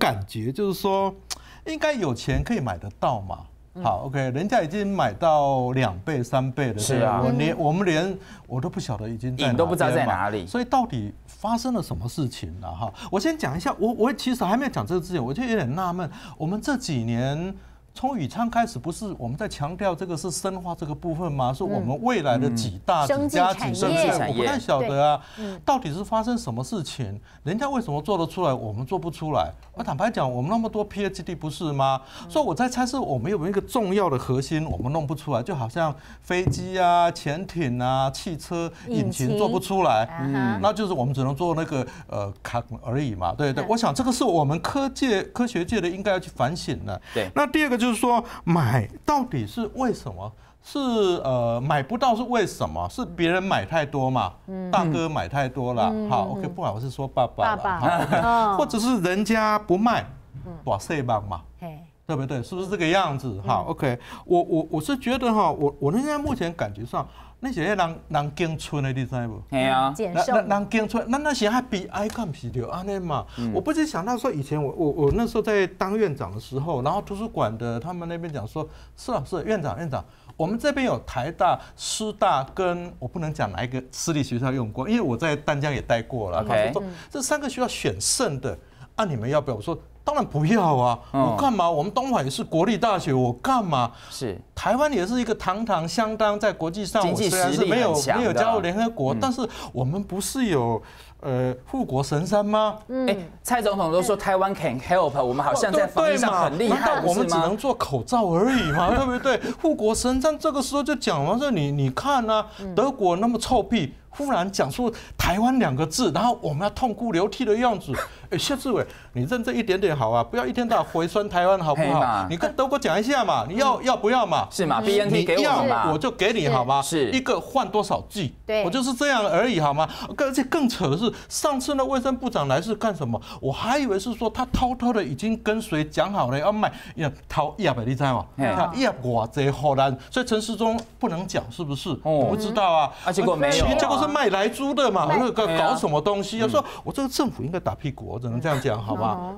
感觉就是说，应该有钱可以买得到嘛。好，OK，人家已经买到两倍、三倍了，是啊，我连我们连我都不晓得已经，你都不知道在哪里，所以到底发生了什么事情了哈？我先讲一下，我我其实还没有讲这个之前，我就有点纳闷，我们这几年。从宇昌开始，不是我们在强调这个是深化这个部分吗？是我们未来的几大几家几生产业，我不太晓得啊，到底是发生什么事情？人家为什么做得出来，我们做不出来？我坦白讲，我们那么多 PhD 不是吗？所以我在猜测，我们有没有一个重要的核心，我们弄不出来？就好像飞机啊、潜艇啊、汽车引擎做不出来，那就是我们只能做那个呃卡而已嘛。对对，我想这个是我们科界科学界的应该要去反省的。对，那第二个就。就是说，买到底是为什么？是呃，买不到是为什么？是别人买太多嘛？大哥买太多了，好，OK，不好，我是说爸爸，爸爸，或者是人家不卖，寡塞帮嘛。特不对，是不是这个样子？哈，OK，我我我是觉得哈，我我现在目前感觉上那些人人能跟春的，你知道不？哎呀，能能跟春，那那些还比 I 更皮的啊那嘛，我不是想到说以前我我我那时候在当院长的时候，然后图书馆的他们那边讲说，是啊是院长院长，我们这边有台大师大跟我不能讲哪一个私立学校用过，因为我在丹江也待过了，OK，这三个学校选剩的，啊你们要不要？我说。当然不要啊！我干嘛？我们东海是国立大学，我干嘛？是台湾也是一个堂堂相当在国际上，经济实力没有没有加入联合国，但是我们不是有。呃，护国神山吗？哎，蔡总统都说台湾 can help，我们好像在防疫上很厉害，我们只能做口罩而已嘛，对不对？护国神山这个时候就讲完，说你你看啊，德国那么臭屁，忽然讲出台湾两个字，然后我们要痛哭流涕的样子。谢志伟，你认真一点点好啊，不要一天到晚回酸台湾好不好？你跟德国讲一下嘛，你要要不要嘛？是嘛？b N 你要我就给你好吗？是一个换多少 G，对，我就是这样而已好吗？而且更扯的是。上次那卫生部长来是干什么？我还以为是说他偷偷的已经跟谁讲好了要卖，要掏一百亿在嘛？哎呀，我这好难，所以陈世忠不能讲是不是？我不知道啊，而且结果结果是卖来租的嘛，那个搞什么东西？啊？说我这个政府应该打屁股，我只能这样讲好吧？